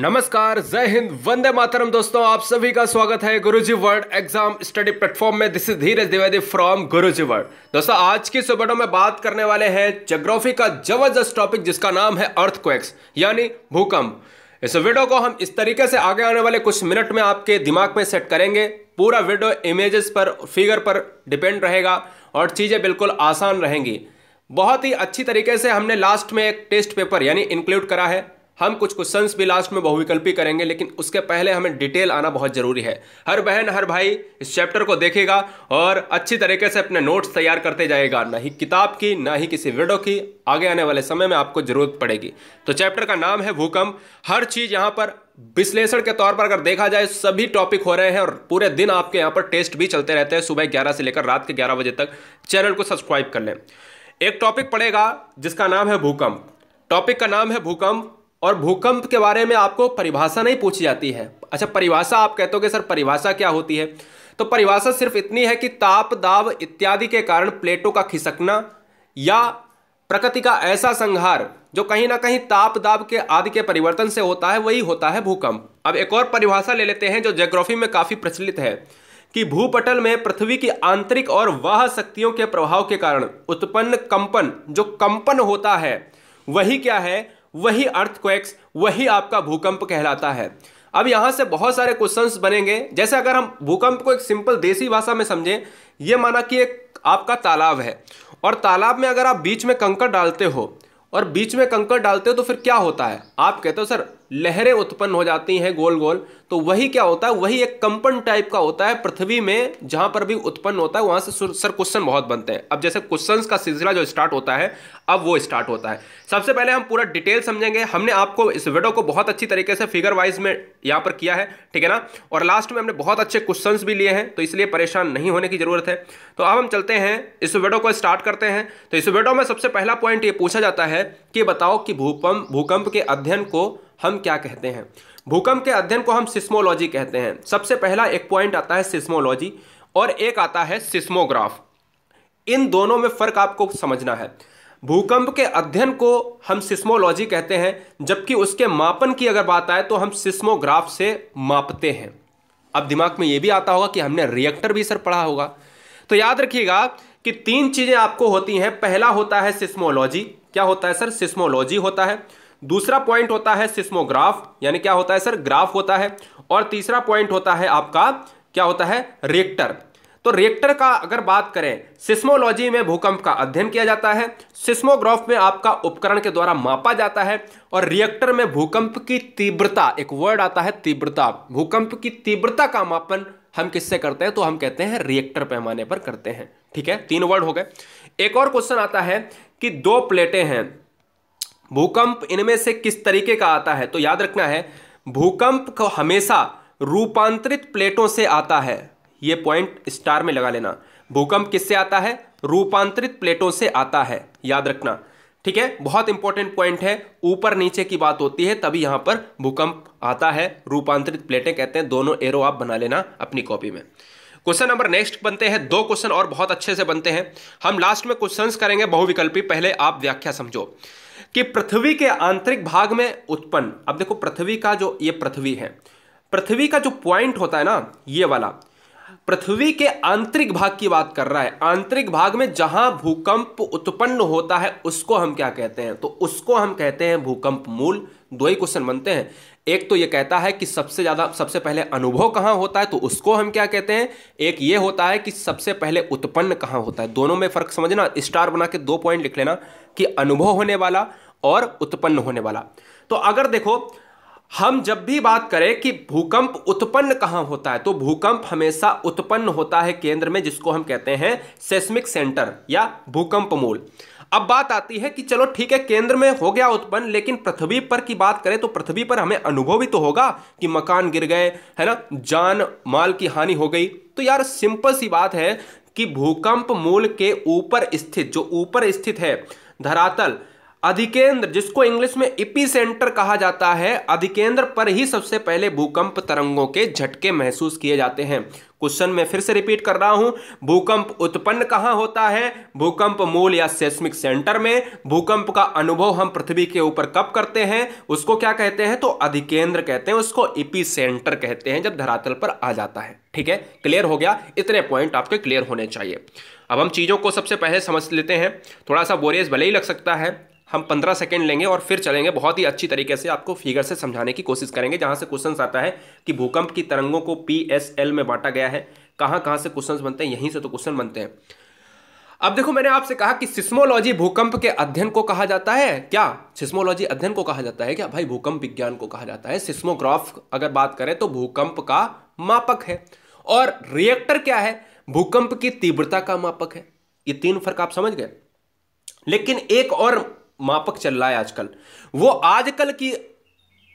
नमस्कार जय हिंद वंदे मातरम दोस्तों आप सभी का स्वागत है Guruji world exam study platform में this is Dheeraj Dwivedi from Guruji world दोस्तों आज की सुबह में बात करने वाले हैं जोग्राफी का जबरदस्त टॉपिक जिसका नाम है अर्थक्वेक्स यानी भूकंप इस वीडियो को हम इस तरीके से आगे आने वाले कुछ मिनट में आपके दिमाग में सेट करेंगे पूरा वीडियो इमेजेस पर फिगर पर डिपेंड रहेगा और चीज़ें बिल्कुल आसान रहेंगी बहुत ही अच्छी तरीके से हमने लास्ट में एक टेस्ट पेपर यानी इंक्लूड करा है हम कुछ क्वेश्चंस भी लास्ट में बहुविकल्पी करेंगे लेकिन उसके पहले हमें डिटेल आना बहुत ज़रूरी है हर बहन हर भाई इस चैप्टर को देखेगा और अच्छी तरीके से अपने नोट्स तैयार करते जाएगा ना ही किताब की ना ही किसी वीडियो की आगे आने वाले समय में आपको ज़रूरत पड़ेगी तो चैप्टर का नाम है भूकंप हर चीज़ यहाँ पर विश्लेषण के तौर पर अगर देखा जाए सभी टॉपिक हो रहे हैं और पूरे दिन आपके यहाँ पर टेस्ट भी चलते रहते हैं सुबह ग्यारह से लेकर रात के ग्यारह बजे तक चैनल को सब्सक्राइब कर लें एक टॉपिक पड़ेगा जिसका नाम है भूकंप टॉपिक का नाम है भूकंप और भूकंप के बारे में आपको परिभाषा नहीं पूछी जाती है अच्छा परिभाषा आप कहते हो सर परिभाषा क्या होती है तो परिभाषा सिर्फ इतनी है कि ताप दाब इत्यादि के कारण प्लेटों का खिसकना या प्रकृति का ऐसा संहार जो कहीं ना कहीं ताप दाब के आदि के परिवर्तन से होता है वही होता है भूकंप अब एक और परिभाषा ले लेते हैं जो जोग्राफी में काफ़ी प्रचलित है कि भूपटल में पृथ्वी की आंतरिक और वह शक्तियों के प्रभाव के कारण उत्पन्न कंपन जो कंपन होता है वही क्या है वही अर्थ वही आपका भूकंप कहलाता है अब यहाँ से बहुत सारे क्वेश्चंस बनेंगे जैसे अगर हम भूकंप को एक सिंपल देसी भाषा में समझें ये माना कि एक आपका तालाब है और तालाब में अगर आप बीच में कंकड़ डालते हो और बीच में कंकड़ डालते हो तो फिर क्या होता है आप कहते हो सर लहरें उत्पन्न हो जाती हैं गोल गोल तो वही क्या होता है वही एक कंपन टाइप का होता है पृथ्वी में जहां पर भी उत्पन्न होता है वहां से सर क्वेश्चन बहुत बनते हैं अब जैसे क्वेश्चंस का सिलसिला जो स्टार्ट होता है अब वो स्टार्ट होता है सबसे पहले हम पूरा डिटेल समझेंगे हमने आपको इस वीडियो को बहुत अच्छी तरीके से फिगर वाइज में यहाँ पर किया है ठीक है ना और लास्ट में हमने बहुत अच्छे क्वेश्चन भी लिए हैं तो इसलिए परेशान नहीं होने की जरूरत है तो अब हम चलते हैं इस वीडियो को स्टार्ट करते हैं तो इस वीडियो में सबसे पहला पॉइंट ये पूछा जाता है कि बताओ कि भूकंप भूकंप के अध्ययन को हम क्या कहते हैं भूकंप के अध्ययन को हम सिस्मोलॉजी कहते हैं सबसे पहला एक पॉइंट आता है सिस्मोलॉजी और एक आता है सिस्मोग्राफ इन दोनों में फर्क आपको समझना है भूकंप के अध्ययन को हम सिस्मोलॉजी कहते हैं जबकि उसके मापन की अगर बात आए तो हम सिस्मोग्राफ से मापते हैं अब दिमाग में यह भी आता होगा कि हमने रिएक्टर भी सर पढ़ा होगा तो याद रखिएगा कि तीन चीज़ें आपको होती हैं पहला होता है सिस्मोलॉजी क्या होता है सर सिस्मोलॉजी होता है दूसरा पॉइंट होता है सिस्मोग्राफ यानी क्या होता है सर ग्राफ होता है और तीसरा पॉइंट होता है आपका क्या होता है रेक्टर तो रेक्टर का अगर बात करें सिस्मोलॉजी में भूकंप का अध्ययन किया जाता है सिस्मोग्राफ में आपका उपकरण के द्वारा मापा जाता है और रिएक्टर में भूकंप की तीव्रता एक वर्ड आता है तीव्रता भूकंप की तीव्रता का मापन हम किससे करते हैं तो हम कहते हैं रिएक्टर पैमाने पर करते हैं ठीक है तीन वर्ड हो गए एक और क्वेश्चन आता है कि दो प्लेटें हैं भूकंप इनमें से किस तरीके का आता है तो याद रखना है भूकंप को हमेशा रूपांतरित प्लेटों से आता है ये पॉइंट स्टार में लगा लेना भूकंप किससे आता है रूपांतरित प्लेटों से आता है याद रखना ठीक है बहुत इंपॉर्टेंट पॉइंट है ऊपर नीचे की बात होती है तभी यहां पर भूकंप आता है रूपांतरित प्लेटें कहते हैं दोनों एरो आप बना लेना अपनी कॉपी में क्वेश्चन नंबर नेक्स्ट बनते हैं दो क्वेश्चन और बहुत अच्छे से बनते हैं हम लास्ट में क्वेश्चंस करेंगे बहुविकल्पी पहले आप व्याख्या समझो कि पृथ्वी के आंतरिक भाग में उत्पन्न अब देखो पृथ्वी का जो ये पृथ्वी है पृथ्वी का जो पॉइंट होता है ना ये वाला पृथ्वी के आंतरिक भाग की बात कर रहा है आंतरिक भाग में जहां भूकंप उत्पन्न होता है उसको हम क्या कहते हैं तो उसको हम कहते हैं भूकंप मूल दो ही क्वेश्चन बनते हैं एक तो ये कहता है कि सबसे ज़्यादा सबसे पहले अनुभव कहाँ होता है तो उसको हम क्या कहते हैं एक ये होता है कि सबसे पहले उत्पन्न कहाँ होता है दोनों में फ़र्क समझना स्टार बना के दो पॉइंट लिख लेना कि अनुभव होने वाला और उत्पन्न होने वाला तो अगर देखो हम जब भी बात करें कि भूकंप उत्पन्न कहाँ होता है तो भूकंप हमेशा उत्पन्न होता है केंद्र में जिसको हम कहते हैं सेस्मिक सेंटर या भूकंप मूल अब बात आती है कि चलो ठीक है केंद्र में हो गया उत्पन्न लेकिन पृथ्वी पर की बात करें तो पृथ्वी पर हमें अनुभव भी तो होगा कि मकान गिर गए है ना जान माल की हानि हो गई तो यार सिंपल सी बात है कि भूकंप मूल के ऊपर स्थित जो ऊपर स्थित है धरातल अधिकेंद्र जिसको इंग्लिश में इपी सेंटर कहा जाता है अधिकेंद्र पर ही सबसे पहले भूकंप तरंगों के झटके महसूस किए जाते हैं क्वेश्चन में फिर से रिपीट कर रहा हूं भूकंप उत्पन्न कहां होता है भूकंप मूल या सेस्मिक सेंटर में भूकंप का अनुभव हम पृथ्वी के ऊपर कब करते हैं उसको क्या कहते हैं तो अधिकेंद्र कहते हैं उसको इपी सेंटर कहते हैं जब धरातल पर आ जाता है ठीक है क्लियर हो गया इतने पॉइंट आपके क्लियर होने चाहिए अब हम चीज़ों को सबसे पहले समझ लेते हैं थोड़ा सा बोरियस भले ही लग सकता है हम पंद्रह सेकेंड लेंगे और फिर चलेंगे बहुत ही अच्छी तरीके से आपको फिगर से समझाने की कोशिश करेंगे जहाँ से क्वेश्चन आता है कि भूकंप की तरंगों को पी एस एल में बांटा गया है कहाँ कहाँ से क्वेश्चन बनते हैं यहीं से तो क्वेश्चन बनते हैं अब देखो मैंने आपसे कहा कि सिस्मोलॉजी भूकंप के अध्ययन को कहा जाता है क्या सिस्मोलॉजी अध्ययन को कहा जाता है क्या भाई भूकंप विज्ञान को कहा जाता है सिस्मोग्राफ अगर बात करें तो भूकंप का मापक है और रिएक्टर क्या है भूकंप की तीव्रता का मापक है ये तीन फर्क आप समझ गए लेकिन एक और मापक चल रहा है आजकल वो आजकल की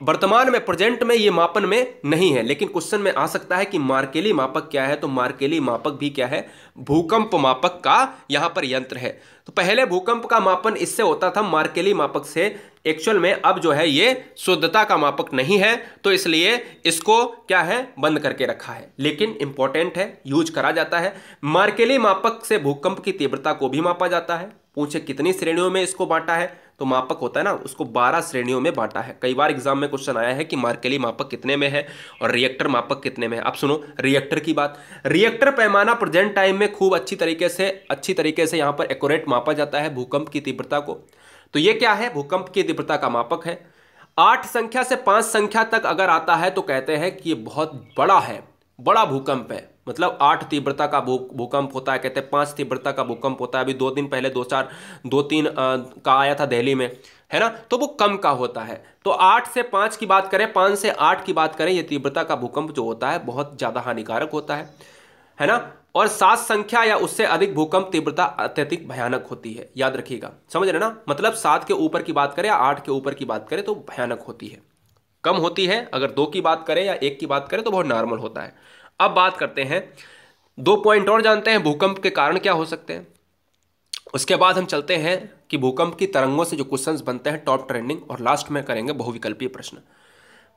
वर्तमान में प्रेजेंट में ये मापन में नहीं है लेकिन क्वेश्चन में आ सकता है कि मार्केली मापक क्या है तो मार्केली मापक भी क्या है भूकंप मापक का यहाँ पर यंत्र है तो पहले भूकंप का मापन इससे होता था मार्केली मापक से एक्चुअल में अब जो है ये शुद्धता का मापक नहीं है तो इसलिए इसको क्या है बंद करके रखा है लेकिन इंपॉर्टेंट है यूज करा जाता है मार्केली मापक से भूकंप की तीव्रता को भी मापा जाता है पूछे कितनी श्रेणियों में इसको बांटा है तो मापक होता है ना उसको 12 श्रेणियों में बांटा है कई बार एग्जाम में क्वेश्चन आया है कि मार्केली मापक कितने में है और रिएक्टर मापक कितने में है अब सुनो रिएक्टर की बात रिएक्टर पैमाना प्रेजेंट टाइम में खूब अच्छी तरीके से अच्छी तरीके से यहाँ पर एकोरेट मापा जाता है भूकंप की तीव्रता को तो ये क्या है भूकंप की तीव्रता का मापक है आठ संख्या से पांच संख्या तक अगर आता है तो कहते हैं कि ये बहुत बड़ा है बड़ा भूकंप है मतलब आठ तीव्रता का भूकंप होता है कहते हैं पांच तीव्रता का भूकंप होता है अभी दो दिन पहले दो चार दो तीन आ, का आया था दिल्ली में है ना तो वो कम का होता है तो आठ से पांच की बात करें पांच से आठ की बात करें यह तीव्रता का भूकंप जो होता है बहुत ज़्यादा हानिकारक होता है है ना और सात संख्या या उससे अधिक भूकंप तीव्रता अत्यधिक भयानक होती है याद रखिएगा समझ रहे ना मतलब सात के ऊपर की बात करें या आठ के ऊपर की बात करें तो भयानक होती है कम होती है अगर दो की बात करें या एक की बात करें तो बहुत नॉर्मल होता है अब बात करते हैं दो पॉइंट और जानते हैं भूकंप के कारण क्या हो सकते हैं उसके बाद हम चलते हैं कि भूकंप की तरंगों से जो क्वेश्चंस बनते हैं टॉप ट्रेंडिंग और लास्ट में करेंगे बहुविकल्पीय प्रश्न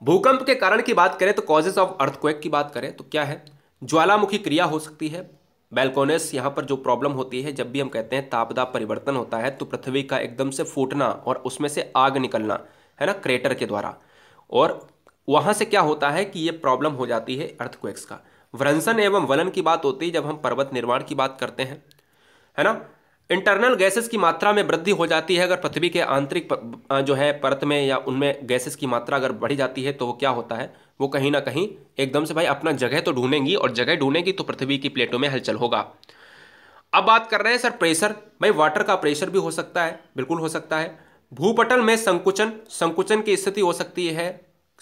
भूकंप के कारण की बात करें तो कॉजेज ऑफ अर्थक्वेक की बात करें तो क्या है ज्वालामुखी क्रिया हो सकती है बेलकोनेस यहाँ पर जो प्रॉब्लम होती है जब भी हम कहते हैं तापदाप परिवर्तन होता है तो पृथ्वी का एकदम से फूटना और उसमें से आग निकलना है ना क्रेटर के द्वारा और वहाँ से क्या होता है कि ये प्रॉब्लम हो जाती है अर्थक्वेक्स का व्रंसन एवं वलन की बात होती है जब हम पर्वत निर्माण की बात करते हैं है ना इंटरनल गैसेस की मात्रा में वृद्धि हो जाती है अगर पृथ्वी के आंतरिक जो है परत में या उनमें गैसेस की मात्रा अगर बढ़ी जाती है तो वो क्या होता है वो कहीं ना कहीं एकदम से भाई अपना जगह तो ढूंढेंगी और जगह ढूंढेंगी तो पृथ्वी की प्लेटों में हलचल होगा अब बात कर रहे हैं सर प्रेशर भाई वाटर का प्रेशर भी हो सकता है बिल्कुल हो सकता है भूपटल में संकुचन संकुचन की स्थिति हो सकती है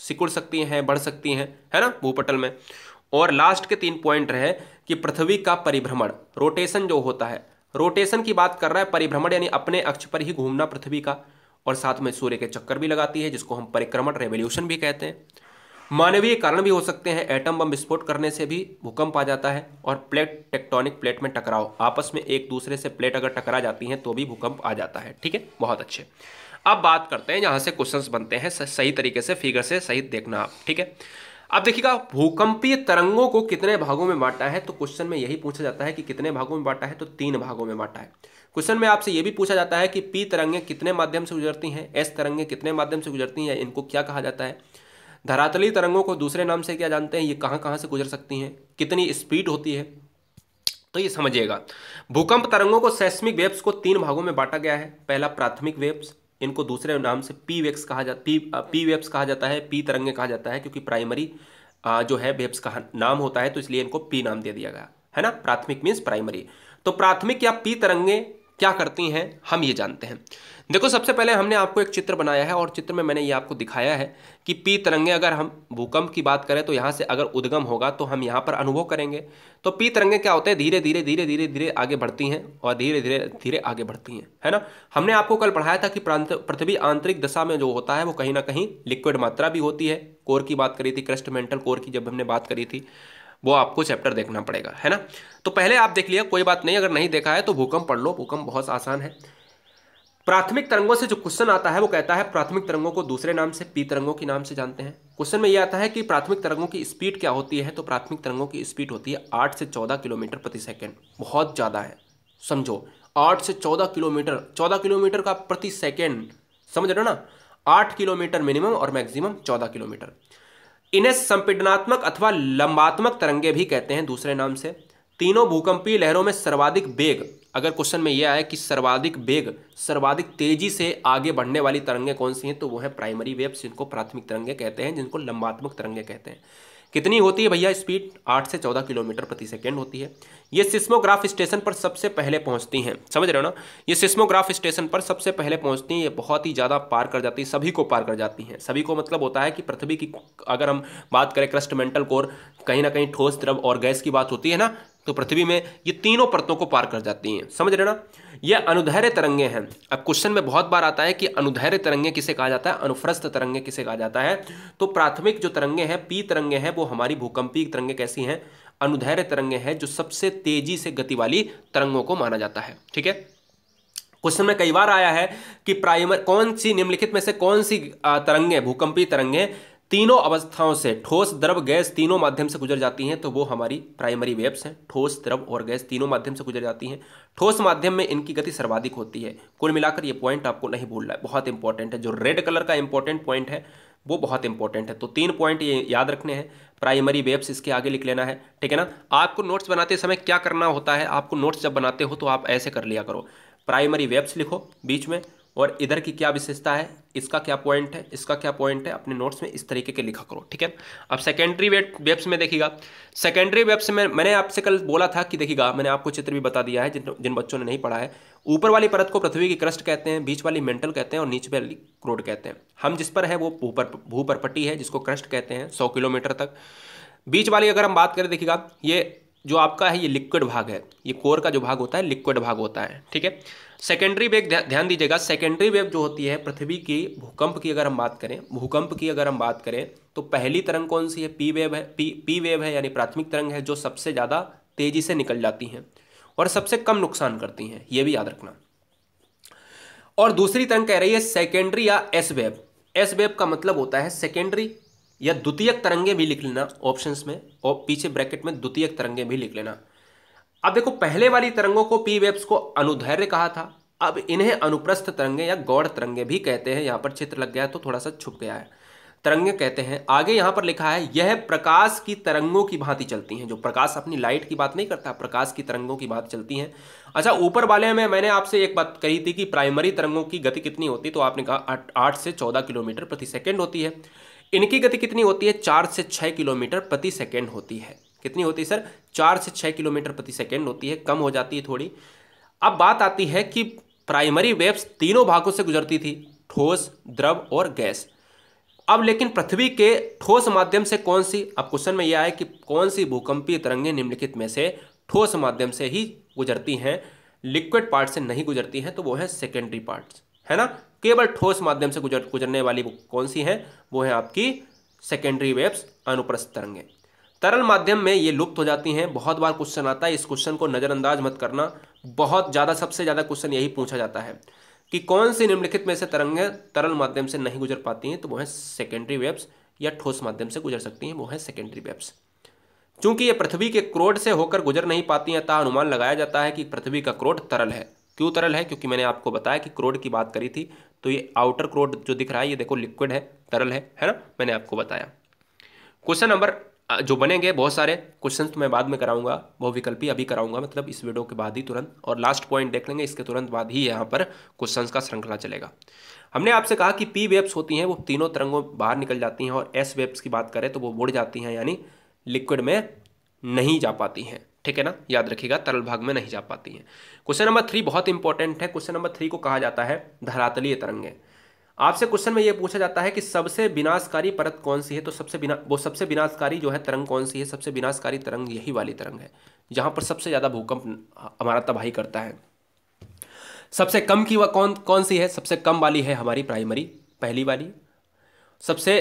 सिकुड़ सकती हैं बढ़ सकती हैं है ना भूपटल में और लास्ट के तीन पॉइंट रहे कि पृथ्वी का परिभ्रमण रोटेशन जो होता है रोटेशन की बात कर रहा है परिभ्रमण यानी अपने अक्ष पर ही घूमना पृथ्वी का और साथ में सूर्य के चक्कर भी लगाती है जिसको हम परिक्रमण रेवोल्यूशन भी कहते हैं मानवीय कारण भी हो सकते हैं एटम बम विस्फोट करने से भी भूकंप आ जाता है और प्लेट टेक्टोनिक प्लेट में टकराव आपस में एक दूसरे से प्लेट अगर टकरा जाती हैं तो भी भूकंप आ जाता है ठीक है बहुत अच्छे अब बात करते हैं यहाँ से क्वेश्चंस बनते हैं सही तरीके से फिगर से सही देखना आप ठीक है अब देखिएगा भूकंपीय तरंगों को कितने भागों में बांटा है तो क्वेश्चन में यही पूछा जाता है कि कितने भागों में बांटा है तो तीन भागों में बांटा है क्वेश्चन में आपसे यह भी पूछा जाता है कि पी तरंगे कितने माध्यम से गुजरती हैं एस तरंगे कितने माध्यम से गुजरती हैं इनको क्या कहा जाता है धरातली तरंगों को दूसरे नाम से क्या जानते हैं ये कहाँ कहाँ से गुजर सकती हैं कितनी स्पीड होती है तो ये समझिएगा भूकंप तरंगों को सेस्मिक वेब्स को तीन भागों में बांटा गया है पहला प्राथमिक वेब्स इनको दूसरे नाम से पी वेक्स कहा जाता पी पी वेब्स कहा जाता है पी तरंगे कहा जाता है क्योंकि प्राइमरी जो है वेब्स का नाम होता है तो इसलिए इनको पी नाम दे दिया गया है ना प्राथमिक मीन्स प्राइमरी तो प्राथमिक या पी तरंगे क्या करती हैं हम ये जानते हैं देखो सबसे पहले हमने आपको एक चित्र बनाया है और चित्र में मैंने ये आपको दिखाया है कि पी तरंगे अगर हम भूकंप की बात करें तो यहाँ से अगर उद्गम होगा तो हम यहाँ पर अनुभव करेंगे तो पी तरंगे क्या होते हैं धीरे धीरे धीरे धीरे धीरे आगे बढ़ती हैं और धीरे धीरे धीरे आगे बढ़ती हैं है ना हमने आपको कल पढ़ाया था कि पृथ्वी आंतरिक दशा में जो होता है वो कहीं ना कहीं लिक्विड मात्रा भी होती है कोर की बात करी थी क्रस्ट मेंटल कोर की जब हमने बात करी थी वो आपको चैप्टर देखना पड़ेगा है ना तो पहले आप देख लिया कोई बात नहीं अगर नहीं देखा है तो भूकंप पढ़ लो भूकंप बहुत आसान है प्राथमिक तरंगों से जो क्वेश्चन आता है वो कहता है प्राथमिक तरंगों को दूसरे नाम से पी तरंगों के नाम से जानते हैं क्वेश्चन में ये आता है कि प्राथमिक तरंगों की स्पीड क्या होती है तो प्राथमिक तरंगों की स्पीड होती है आठ से चौदह किलोमीटर प्रति सेकेंड बहुत ज़्यादा है समझो आठ से चौदह किलोमीटर चौदह किलोमीटर का प्रति सेकेंड समझ रहे हो ना आठ किलोमीटर मिनिमम और मैक्सिमम चौदह किलोमीटर इन्हें संपीडनात्मक अथवा लंबात्मक तरंगे भी कहते हैं दूसरे नाम से तीनों भूकंपीय लहरों में सर्वाधिक वेग अगर क्वेश्चन में यह आया कि सर्वाधिक वेग सर्वाधिक तेजी से आगे बढ़ने वाली तरंगे कौन सी हैं तो वो है प्राइमरी वेव्स जिनको प्राथमिक तरंगे कहते हैं जिनको लंबात्मक तरंगे कहते हैं कितनी होती है भैया स्पीड आठ से चौदह किलोमीटर प्रति सेकेंड होती है ये सिस्मोग्राफ स्टेशन पर सबसे पहले पहुंचती हैं समझ रहे हो ना ये सिस्मोग्राफ स्टेशन पर सबसे पहले पहुंचती हैं ये बहुत ही ज़्यादा पार कर जाती हैं सभी को पार कर जाती हैं सभी को मतलब होता है कि पृथ्वी की अगर हम बात करें क्रस्टमेंटल कोर कहीं ना कहीं ठोस द्रव और गैस की बात होती है ना तो पृथ्वी में ये तीनों परतों को पार कर जाती हैं समझ रहे ना ये अनुधैर्य तरंगे हैं अब क्वेश्चन में बहुत बार आता है कि अनुधैर्य तरंगे किसे कहा जाता है अनुफ्रस्त तरंगे किसे कहा जाता है तो प्राथमिक जो तरंगे हैं पी तरंगे हैं वो हमारी भूकंपीय तरंगे कैसी हैं अनुधैर्य तरंगे हैं जो सबसे तेजी से गति वाली तरंगों को माना जाता है ठीक है क्वेश्चन में कई बार आया है कि प्राइमर कौन सी निम्नलिखित में से कौन सी तरंगे भूकंपीय तरंगे तीनों अवस्थाओं से ठोस द्रव गैस तीनों माध्यम से गुजर जाती हैं तो वो हमारी प्राइमरी वेव्स हैं ठोस द्रव और गैस तीनों माध्यम से गुजर जाती हैं ठोस माध्यम में इनकी गति सर्वाधिक होती है कुल मिलाकर ये पॉइंट आपको नहीं भूलना है बहुत इंपॉर्टेंट है जो रेड कलर का इंपॉर्टेंट पॉइंट है वो बहुत इंपॉर्टेंट है तो तीन पॉइंट ये याद रखने हैं प्राइमरी वेब्स इसके आगे लिख लेना है ठीक है ना आपको नोट्स बनाते समय क्या करना होता है आपको नोट्स जब बनाते हो तो आप ऐसे कर लिया करो प्राइमरी वेब्स लिखो बीच में और इधर की क्या विशेषता है इसका क्या पॉइंट है इसका क्या पॉइंट है अपने नोट्स में इस तरीके के लिखा करो ठीक है अब सेकेंडरी वेब्स में देखिएगा सेकेंडरी वेब्स में मैंने आपसे कल बोला था कि देखिएगा मैंने आपको चित्र भी बता दिया है जिन जिन बच्चों ने नहीं पढ़ा है ऊपर वाली परत को पृथ्वी की क्रस्ट कहते हैं बीच वाली मेंटल कहते हैं और नीचे वाली क्रोड कहते हैं हम जिस पर है वो भूपर भूपरपट्टी है जिसको क्रस्ट कहते हैं सौ किलोमीटर तक बीच वाली अगर हम बात करें देखिएगा ये जो आपका है ये लिक्विड भाग है ये कोर का जो भाग होता है लिक्विड भाग होता है ठीक है सेकेंडरी वेव ध्यान दीजिएगा सेकेंडरी वेव जो होती है पृथ्वी की भूकंप की अगर हम बात करें भूकंप की अगर हम बात करें तो पहली तरंग कौन सी है पी वेव है पी पी वेव है यानी प्राथमिक तरंग है जो सबसे ज़्यादा तेजी से निकल जाती हैं और सबसे कम नुकसान करती हैं ये भी याद रखना और दूसरी तरंग कह रही है सेकेंडरी या एस वेव एस वेव का मतलब होता है सेकेंडरी या द्वितीयक तरंगे भी लिख लेना ऑप्शंस में और पीछे ब्रैकेट में द्वितीयक तरंगे भी लिख लेना अब देखो पहले वाली तरंगों को पी वेब्स को अनुधैर्य कहा था अब इन्हें अनुप्रस्थ तरंगे या गौड़ तरंगे भी कहते हैं यहाँ पर चित्र लग गया तो थोड़ा सा छुप गया है तरंगे कहते हैं आगे यहाँ पर लिखा है यह प्रकाश की तरंगों की भांति चलती हैं जो प्रकाश अपनी लाइट की बात नहीं करता प्रकाश की तरंगों की बात चलती हैं अच्छा ऊपर वाले में मैंने आपसे एक बात कही थी कि प्राइमरी तरंगों की गति कितनी होती तो आपने कहा आठ से चौदह किलोमीटर प्रति सेकेंड होती है इनकी गति कितनी होती है चार से छः किलोमीटर प्रति सेकेंड होती है कितनी होती है सर चार से छः किलोमीटर प्रति सेकेंड होती है कम हो जाती है थोड़ी अब बात आती है कि प्राइमरी वेव्स तीनों भागों से गुजरती थी ठोस द्रव और गैस अब लेकिन पृथ्वी के ठोस माध्यम से कौन सी अब क्वेश्चन में यह आया कि कौन सी भूकंपीय तरंगें निम्नलिखित में से ठोस माध्यम से ही गुजरती हैं लिक्विड पार्ट से नहीं गुजरती हैं तो वो है सेकेंडरी पार्ट्स है ना केवल ठोस माध्यम से गुजर गुजरने वाली कौन सी हैं वो है आपकी सेकेंडरी वेव्स अनुप्रस्थ तरंगें तरल माध्यम में ये लुप्त हो जाती हैं बहुत बार क्वेश्चन आता है इस क्वेश्चन को नज़रअंदाज मत करना बहुत ज़्यादा सबसे ज़्यादा क्वेश्चन यही पूछा जाता है कि कौन सी निम्नलिखित में से तरंगें तरल माध्यम से नहीं गुजर पाती हैं तो वो है सेकेंडरी वेब्स या ठोस माध्यम से गुजर सकती हैं वो है सेकेंडरी वेब्स चूंकि ये पृथ्वी के क्रोड से होकर गुजर नहीं पाती हैं अतः अनुमान लगाया जाता है कि पृथ्वी का क्रोड तरल है क्यों तरल है क्योंकि मैंने आपको बताया कि क्रोड की बात करी थी तो ये आउटर क्रोड जो दिख रहा है ये देखो लिक्विड है तरल है है ना मैंने आपको बताया क्वेश्चन नंबर जो बनेंगे बहुत सारे क्वेश्चन तो मैं बाद में कराऊंगा बहुविकल्पी अभी कराऊंगा मतलब इस वीडियो के बाद ही तुरंत और लास्ट पॉइंट देख लेंगे इसके तुरंत बाद ही यहाँ पर क्वेश्चंस का श्रृंखला चलेगा हमने आपसे कहा कि पी वेब्स होती हैं वो तीनों तरंगों बाहर निकल जाती हैं और एस वेब्स की बात करें तो वो मुड़ जाती हैं यानी लिक्विड में नहीं जा पाती हैं ठीक है ना याद रखिएगा तरल भाग में नहीं जा पाती हैं क्वेश्चन नंबर थ्री बहुत इंपॉर्टेंट है क्वेश्चन नंबर थ्री को कहा जाता है धरातलीय तरंगें आपसे क्वेश्चन में ये पूछा जाता है कि सबसे विनाशकारी परत कौन सी है तो सबसे बिना वो सबसे विनाशकारी जो है तरंग कौन सी है सबसे विनाशकारी तरंग यही वाली तरंग है जहाँ पर सबसे ज़्यादा भूकंप हमारा तबाही करता है सबसे कम की वह कौन कौन सी है सबसे कम वाली है हमारी प्राइमरी पहली वाली सबसे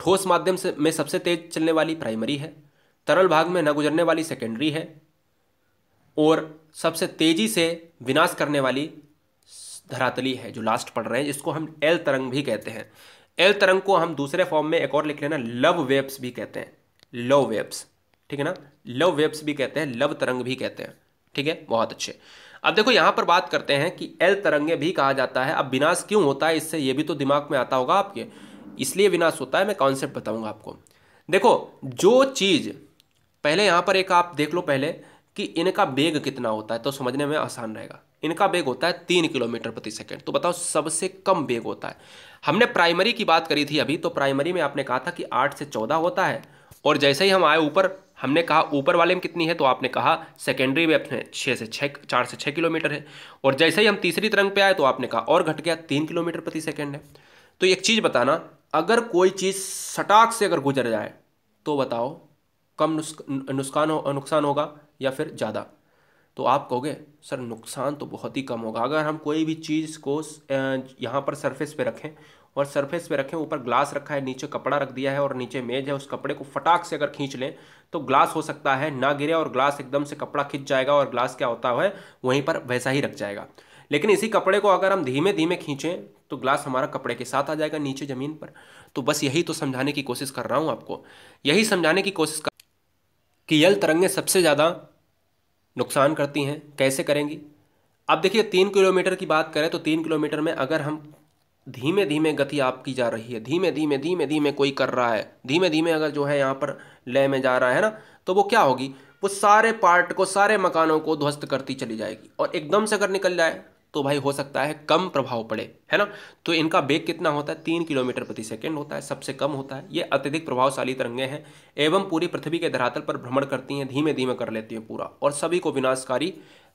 ठोस माध्यम से में सबसे तेज चलने वाली प्राइमरी है तरल भाग में न गुजरने वाली सेकेंडरी है और सबसे तेजी से विनाश करने वाली धरातली है जो लास्ट पढ़ रहे हैं जिसको हम एल तरंग भी कहते हैं एल तरंग को हम दूसरे फॉर्म में एक और लिख लेना लव वेब्स भी कहते हैं लव वेब्स ठीक है ना लव वेब्स भी कहते हैं लव तरंग भी कहते हैं ठीक है बहुत अच्छे अब देखो यहाँ पर बात करते हैं कि एल तरंगे भी कहा जाता है अब विनाश क्यों होता है इससे ये भी तो दिमाग में आता होगा आपके इसलिए विनाश होता है मैं कॉन्सेप्ट बताऊँगा आपको देखो जो चीज़ पहले यहाँ पर एक आप देख लो पहले कि इनका वेग कितना होता है तो समझने में आसान रहेगा इनका वेग होता है तीन किलोमीटर प्रति सेकंड तो बताओ सबसे कम वेग होता है हमने प्राइमरी की बात करी थी अभी तो प्राइमरी में आपने कहा था कि आठ से चौदह होता है और जैसे ही हम आए ऊपर हमने कहा ऊपर वाले में कितनी है तो आपने कहा सेकेंडरी में अपने छः से छः चार से छः किलोमीटर है और जैसे ही हम तीसरी तरंग पे आए तो आपने कहा और घट गया तीन किलोमीटर प्रति सेकेंड है तो एक चीज़ बताना अगर कोई चीज़ सटाक से अगर गुजर जाए तो बताओ कम नुस्क, नुस्कान हो नुकसान होगा या फिर ज़्यादा तो आप कहोगे सर नुकसान तो बहुत ही कम होगा अगर हम कोई भी चीज़ को यहाँ पर सरफेस पे रखें और सरफेस पे रखें ऊपर ग्लास रखा है नीचे कपड़ा रख दिया है और नीचे मेज है उस कपड़े को फटाक से अगर खींच लें तो ग्लास हो सकता है ना गिरे और ग्लास एकदम से कपड़ा खींच जाएगा और ग्लास क्या होता है वहीं पर वैसा ही रख जाएगा लेकिन इसी कपड़े को अगर हम धीमे धीमे खींचें तो ग्लास हमारा कपड़े के साथ आ जाएगा नीचे ज़मीन पर तो बस यही तो समझाने की कोशिश कर रहा हूँ आपको यही समझाने की कोशिश कर कि यल तरंगें सबसे ज़्यादा नुकसान करती हैं कैसे करेंगी अब देखिए तीन किलोमीटर की बात करें तो तीन किलोमीटर में अगर हम धीमे धीमे गति आपकी जा रही है धीमे धीमे धीमे धीमे कोई कर रहा है धीमे धीमे अगर जो है यहाँ पर लय में जा रहा है ना तो वो क्या होगी वो सारे पार्ट को सारे मकानों को ध्वस्त करती चली जाएगी और एकदम से अगर निकल जाए तो भाई हो सकता है कम प्रभाव पड़े है ना तो इनका बेग कितना होता है तीन किलोमीटर प्रति सेकेंड होता है सबसे कम होता है ये अत्यधिक प्रभावशाली तरंगे हैं एवं पूरी पृथ्वी के धरातल पर भ्रमण करती हैं धीमे धीमे कर लेती हैं पूरा और सभी को विनाशकारी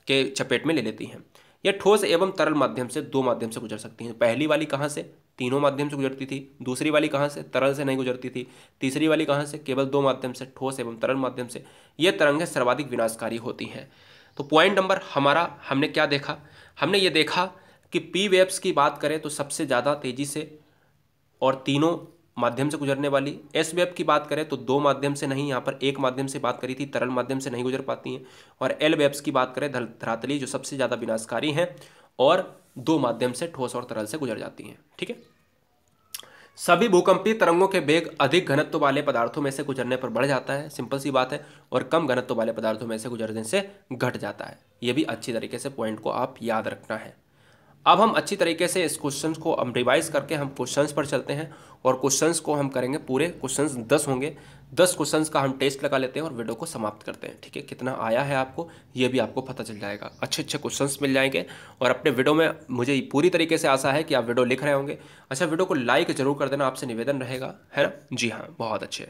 के चपेट में ले लेती हैं यह ठोस एवं तरल माध्यम से दो माध्यम से गुजर सकती हैं पहली वाली कहाँ से तीनों माध्यम से गुजरती थी दूसरी वाली कहाँ से तरल से नहीं गुजरती थी तीसरी वाली कहाँ से केवल दो माध्यम से ठोस एवं तरल माध्यम से ये तरंगें सर्वाधिक विनाशकारी होती हैं तो पॉइंट नंबर हमारा हमने क्या देखा हमने ये देखा कि पी वेब्स की बात करें तो सबसे ज़्यादा तेज़ी से और तीनों माध्यम से गुजरने वाली एस वेब की बात करें तो दो माध्यम से नहीं यहाँ पर एक माध्यम से बात करी थी तरल माध्यम से नहीं गुजर पाती हैं और एल वेब्स की बात करें धरातली जो सबसे ज़्यादा विनाशकारी हैं और दो माध्यम से ठोस और तरल से गुजर जाती हैं ठीक है सभी भूकंपीय तरंगों के वेग अधिक घनत्व वाले पदार्थों में से गुजरने पर बढ़ जाता है सिंपल सी बात है और कम घनत्व वाले पदार्थों में से गुजरने से घट जाता है ये भी अच्छी तरीके से पॉइंट को आप याद रखना है अब हम अच्छी तरीके से इस क्वेश्चन को हम रिवाइज करके हम क्वेश्चन पर चलते हैं और क्वेश्चन को हम करेंगे पूरे क्वेश्चन दस होंगे दस क्वेश्चंस का हम टेस्ट लगा लेते हैं और वीडियो को समाप्त करते हैं ठीक है कितना आया है आपको ये भी आपको पता चल जाएगा अच्छे अच्छे क्वेश्चंस मिल जाएंगे और अपने वीडियो में मुझे पूरी तरीके से आशा है कि आप वीडियो लिख रहे होंगे अच्छा वीडियो को लाइक जरूर कर देना आपसे निवेदन रहेगा है ना जी हाँ बहुत अच्छे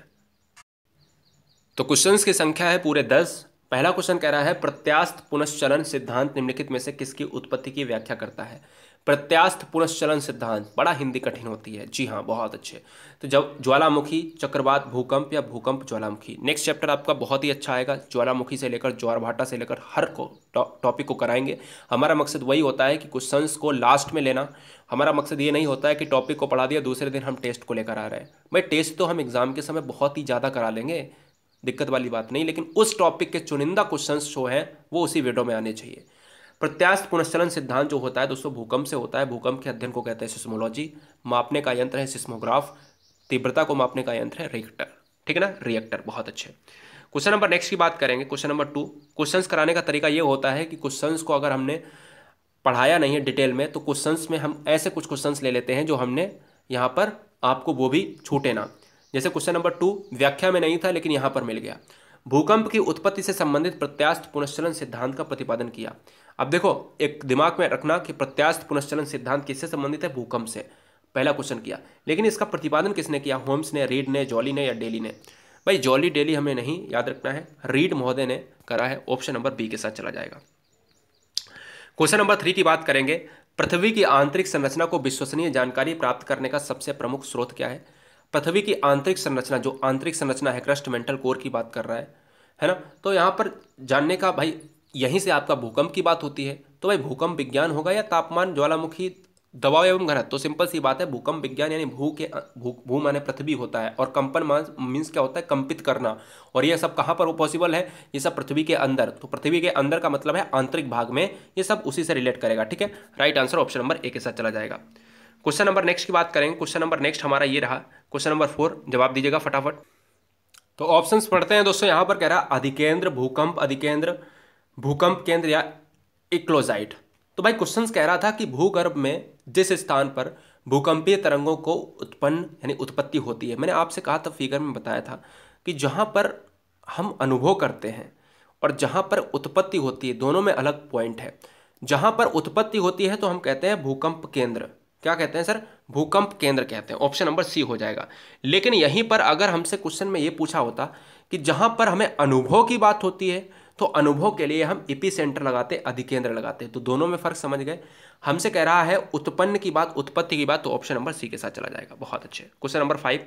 तो क्वेश्चन की संख्या है पूरे दस पहला क्वेश्चन कह रहा है प्रत्यास्थ पुनश्चलन सिद्धांत निम्नलिखित में से किसकी उत्पत्ति की व्याख्या करता है प्रत्यास्थ पुनश्चलन सिद्धांत बड़ा हिंदी कठिन होती है जी हाँ बहुत अच्छे तो जब ज्वालामुखी चक्रवात भूकंप या भूकंप ज्वालामुखी नेक्स्ट चैप्टर आपका बहुत ही अच्छा आएगा ज्वालामुखी से लेकर ज्वारभाटा से लेकर हर को टॉपिक को कराएंगे हमारा मकसद वही होता है कि क्वेश्चंस को लास्ट में लेना हमारा मकसद ये नहीं होता है कि टॉपिक को पढ़ा दिया दूसरे दिन हम टेस्ट को लेकर आ रहे हैं भाई टेस्ट तो हम एग्जाम के समय बहुत ही ज़्यादा करा लेंगे दिक्कत वाली बात नहीं लेकिन उस टॉपिक के चुनिंदा क्वेश्चन जो हैं वो उसी वीडियो में आने चाहिए प्रत्यास्थ पुनश्चलन सिद्धांत जो होता है दोस्तों भूकंप से होता है भूकंप के अध्ययन को कहते हैं सिस्मोलॉजी मापने का यंत्र है सिस्मोग्राफ तीव्रता को मापने का यंत्र है रिएक्टर ठीक है ना रिएक्टर बहुत अच्छे क्वेश्चन नंबर नेक्स्ट की बात करेंगे क्वेश्चन नंबर टू क्वेश्चंस कराने का तरीका ये होता है कि क्वेश्चंस को अगर हमने पढ़ाया नहीं है डिटेल में तो क्वेश्चंस में हम ऐसे कुछ क्वेश्चंस ले लेते हैं जो हमने यहाँ पर आपको वो भी छूटे ना जैसे क्वेश्चन नंबर टू व्याख्या में नहीं था लेकिन यहाँ पर मिल गया भूकंप की उत्पत्ति से संबंधित प्रत्यास्थ पुनश्चलन सिद्धांत का प्रतिपादन किया अब देखो एक दिमाग में रखना कि प्रत्यास्थ पुनश्चलन सिद्धांत किससे संबंधित है भूकंप से पहला क्वेश्चन किया लेकिन इसका प्रतिपादन किसने किया होम्स ने रीड ने जॉली ने या डेली ने भाई जॉली डेली हमें नहीं याद रखना है रीड महोदय ने करा है ऑप्शन नंबर बी के साथ चला जाएगा क्वेश्चन नंबर थ्री की बात करेंगे पृथ्वी की आंतरिक संरचना को विश्वसनीय जानकारी प्राप्त करने का सबसे प्रमुख स्रोत क्या है पृथ्वी की आंतरिक संरचना जो आंतरिक संरचना है क्रस्ट मेंटल कोर की बात कर रहा है है ना तो यहाँ पर जानने का भाई यहीं से आपका भूकंप की बात होती है तो भाई भूकंप विज्ञान होगा या तापमान ज्वालामुखी दबाव एवं घनत्व तो सिंपल सी बात है भूकंप विज्ञान यानी भू के भू भू माने पृथ्वी होता है और कंपन मान मीन्स क्या होता है कंपित करना और ये सब कहाँ पर पॉसिबल है ये सब पृथ्वी के अंदर तो पृथ्वी के अंदर का मतलब है आंतरिक भाग में ये सब उसी से रिलेट करेगा ठीक है right answer option number A के साथ चला जाएगा क्वेश्चन नंबर नेक्स्ट की बात करेंगे क्वेश्चन नंबर नेक्स्ट हमारा ये रहा क्वेश्चन नंबर फोर जवाब दीजिएगा फटाफट तो ऑप्शंस पढ़ते हैं दोस्तों यहां पर कह रहा अधिकेंद्र भूकंप अधिकेंद्र भूकंप केंद्र या इक्लोजाइट तो भाई क्वेश्चन कह रहा था कि भूगर्भ में जिस स्थान पर भूकंपीय तरंगों को उत्पन्न यानी उत्पत्ति होती है मैंने आपसे कहा था फिगर में बताया था कि जहां पर हम अनुभव करते हैं और जहां पर उत्पत्ति होती है दोनों में अलग पॉइंट है जहां पर उत्पत्ति होती है तो हम कहते हैं भूकंप केंद्र क्या कहते हैं सर भूकंप केंद्र कहते हैं ऑप्शन नंबर सी हो जाएगा लेकिन यहीं पर अगर हमसे क्वेश्चन में ये पूछा होता कि जहां पर हमें अनुभव की बात होती है तो अनुभव के लिए हम इपी सेंटर लगाते अधिकेंद्र लगाते तो दोनों में फर्क समझ गए हमसे कह रहा है उत्पन्न की बात उत्पत्ति की बात तो ऑप्शन नंबर सी के साथ चला जाएगा बहुत अच्छे question number five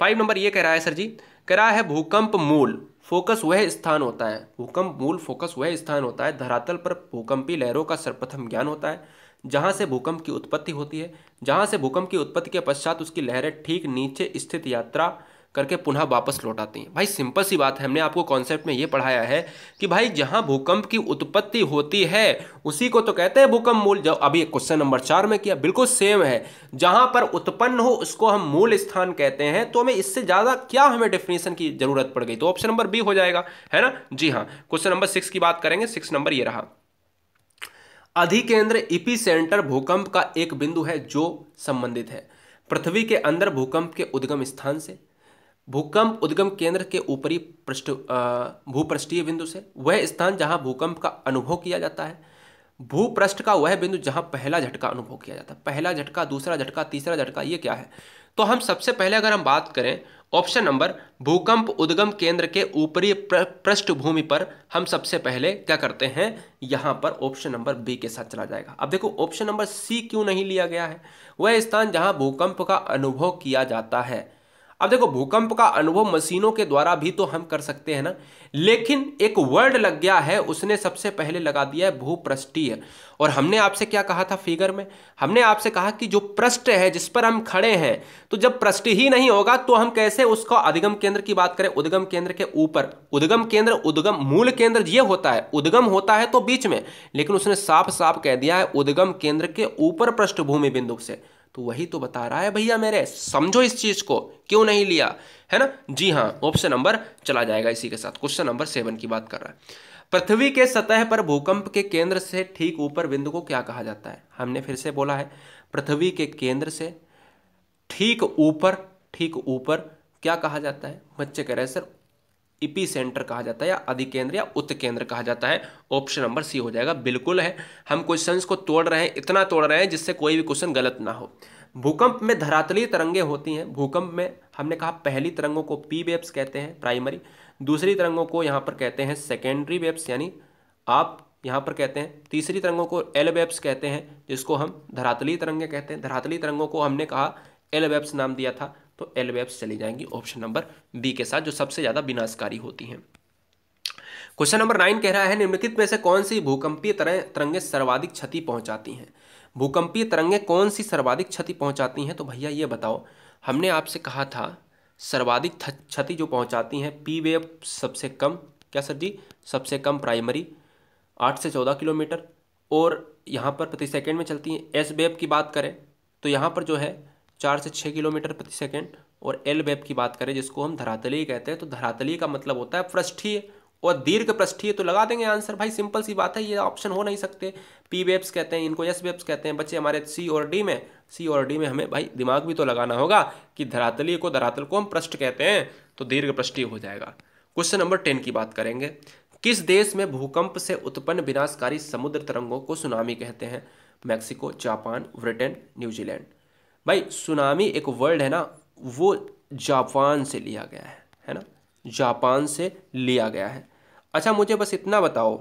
five number ये कह रहा है सर जी कह रहा है भूकंप मूल फोकस वह स्थान होता है भूकंप मूल फोकस वह स्थान होता है धरातल पर भूकंपी लहरों का सर्वप्रथम ज्ञान होता है जहाँ से भूकंप की उत्पत्ति होती है जहाँ से भूकंप की उत्पत्ति के पश्चात उसकी लहरें ठीक नीचे स्थित यात्रा करके पुनः वापस लौट आती हैं भाई सिंपल सी बात है हमने आपको कॉन्सेप्ट में ये पढ़ाया है कि भाई जहाँ भूकंप की उत्पत्ति होती है उसी को तो कहते हैं भूकंप मूल जब अभी क्वेश्चन नंबर चार में किया बिल्कुल सेम है जहाँ पर उत्पन्न हो उसको हम मूल स्थान कहते हैं तो हमें इससे ज़्यादा क्या हमें डेफिनेशन की जरूरत पड़ गई तो ऑप्शन नंबर बी हो जाएगा है ना जी हाँ क्वेश्चन नंबर सिक्स की बात करेंगे सिक्स नंबर ये रहा अधिकेंद्र इपी सेंटर भूकंप का एक बिंदु है जो संबंधित है पृथ्वी के अंदर भूकंप के उद्गम स्थान से भूकंप उद्गम केंद्र के ऊपरी पृष्ठ भूपृष्ठीय बिंदु से वह स्थान जहां भूकंप का अनुभव किया जाता है भूपृष्ठ का वह बिंदु जहां पहला झटका अनुभव किया जाता है पहला झटका दूसरा झटका तीसरा झटका ये क्या है तो हम सबसे पहले अगर हम बात करें ऑप्शन नंबर भूकंप उद्गम केंद्र के ऊपरी पृष्ठभूमि पर हम सबसे पहले क्या करते हैं यहां पर ऑप्शन नंबर बी के साथ चला जाएगा अब देखो ऑप्शन नंबर सी क्यों नहीं लिया गया है वह स्थान जहां भूकंप का अनुभव किया जाता है अब देखो भूकंप का अनुभव मशीनों के द्वारा भी तो हम कर सकते हैं ना लेकिन एक वर्ड लग गया है उसने सबसे पहले लगा दिया है भूपृष्ठीय और हमने आपसे क्या कहा था फिगर में हमने आपसे कहा कि जो पृष्ठ है जिस पर हम खड़े हैं तो जब पृष्ठ ही नहीं होगा तो हम कैसे उसको अधिगम केंद्र की बात करें उद्गम केंद्र के ऊपर उद्गम केंद्र उद्गम मूल केंद्र ये होता है उद्गम होता है तो बीच में लेकिन उसने साफ साफ कह दिया है उद्गम केंद्र के ऊपर पृष्ठभूमि बिंदु से तो वही तो बता रहा है भैया मेरे समझो इस चीज़ को क्यों नहीं लिया है ना जी हाँ ऑप्शन नंबर चला जाएगा इसी के साथ क्वेश्चन नंबर सेवन की बात कर रहा है पृथ्वी के सतह पर भूकंप के केंद्र से ठीक ऊपर बिंदु को क्या कहा जाता है हमने फिर से बोला है पृथ्वी के केंद्र से ठीक ऊपर ठीक ऊपर क्या कहा जाता है बच्चे कह रहे हैं सर इपी सेंटर कहा जाता है या अधिकेंद्र या उत्केंद्र केंद्र कहा जाता है ऑप्शन नंबर सी हो जाएगा बिल्कुल है हम क्वेश्चंस को तोड़ रहे हैं इतना तोड़ रहे हैं जिससे कोई भी क्वेश्चन गलत ना हो भूकंप में धरातलीय तरंगे होती हैं भूकंप में हमने कहा पहली तरंगों को पी वेब्स कहते हैं प्राइमरी दूसरी तरंगों को यहाँ पर कहते हैं सेकेंडरी वेब्स यानी आप यहाँ पर कहते हैं तीसरी तरंगों को एल वेब्स कहते हैं जिसको हम धरातलीय तरंगे कहते हैं धरातलीय तरंगों को हमने कहा एल वेब्स नाम दिया था तो एल चली जाएंगी ऑप्शन नंबर बी के साथ जो सबसे ज़्यादा विनाशकारी होती हैं क्वेश्चन नंबर नाइन कह रहा है निम्नलिखित में से कौन सी भूकंपीय तरंगे सर्वाधिक क्षति पहुंचाती हैं भूकंपीय तरंगे कौन सी सर्वाधिक क्षति पहुंचाती हैं तो भैया ये बताओ हमने आपसे कहा था सर्वाधिक क्षति जो पहुंचाती हैं पी वेव सबसे कम क्या सर जी सबसे कम प्राइमरी आठ से चौदह किलोमीटर और यहाँ पर प्रति सेकेंड में चलती हैं एस वेव की बात करें तो यहाँ पर जो है चार से छः किलोमीटर प्रति सेकेंड और एल वेब की बात करें जिसको हम धरातली कहते हैं तो धरातली का मतलब होता है पृष्ठीय और दीर्घ पृष्ठीय तो लगा देंगे आंसर भाई सिंपल सी बात है ये ऑप्शन हो नहीं सकते पी वेब्स कहते हैं इनको यस वेब्स कहते हैं बच्चे हमारे सी और डी में सी और डी में हमें भाई दिमाग भी तो लगाना होगा कि धरातली को धरातल को हम पृष्ठ कहते हैं तो दीर्घ पृष्ठीय हो जाएगा क्वेश्चन नंबर टेन की बात करेंगे किस देश में भूकंप से उत्पन्न विनाशकारी समुद्र तरंगों को सुनामी कहते हैं मैक्सिको जापान ब्रिटेन न्यूजीलैंड भाई सुनामी एक वर्ड है ना वो जापान से लिया गया है है ना जापान से लिया गया है अच्छा मुझे बस इतना बताओ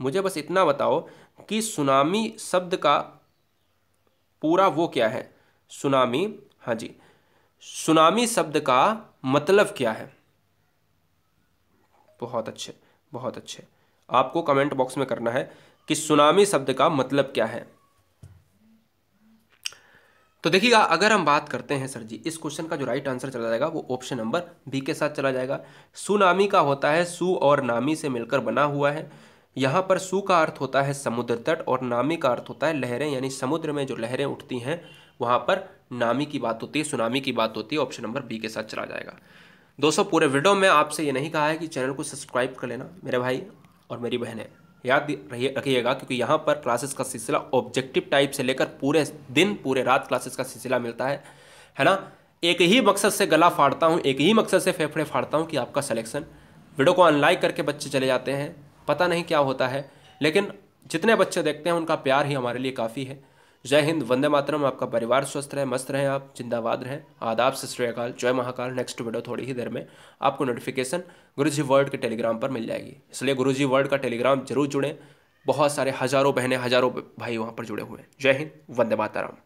मुझे बस इतना बताओ कि सुनामी शब्द का पूरा वो क्या है सुनामी हाँ जी सुनामी शब्द का मतलब क्या है बहुत अच्छे बहुत अच्छे आपको कमेंट बॉक्स में करना है कि सुनामी शब्द का मतलब क्या है तो देखिएगा अगर हम बात करते हैं सर जी इस क्वेश्चन का जो राइट आंसर चला जाएगा वो ऑप्शन नंबर बी के साथ चला जाएगा सुनामी का होता है सु और नामी से मिलकर बना हुआ है यहाँ पर सु का अर्थ होता है समुद्र तट और नामी का अर्थ होता है लहरें यानी समुद्र में जो लहरें उठती हैं वहाँ पर नामी की बात होती है सुनामी की बात होती है ऑप्शन नंबर बी के साथ चला जाएगा दोस्तों पूरे वीडियो में आपसे ये नहीं कहा है कि चैनल को सब्सक्राइब कर लेना मेरे भाई और मेरी बहनें याद रखिएगा क्योंकि यहाँ पर क्लासेस का सिलसिला ऑब्जेक्टिव टाइप से लेकर पूरे दिन पूरे रात क्लासेस का सिलसिला मिलता है है ना एक ही मकसद से गला फाड़ता हूँ एक ही मकसद से फेफड़े फाड़ता हूँ कि आपका सलेक्शन वीडियो को अनलाइक करके बच्चे चले जाते हैं पता नहीं क्या होता है लेकिन जितने बच्चे देखते हैं उनका प्यार ही हमारे लिए काफ़ी है जय हिंद वंदे मातरम आपका परिवार स्वस्थ रहे मस्त रहे आप जिंदाबाद रहें आदाब से श्रेयकाल जय महाकाल नेक्स्ट वीडियो थोड़ी ही देर में आपको नोटिफिकेशन गुरुजी वर्ल्ड के टेलीग्राम पर मिल जाएगी इसलिए गुरुजी वर्ल्ड का टेलीग्राम जरूर जुड़ें बहुत सारे हज़ारों बहनें हज़ारों भाई वहाँ पर जुड़े हुए हैं जय हिंद वंदे मातरम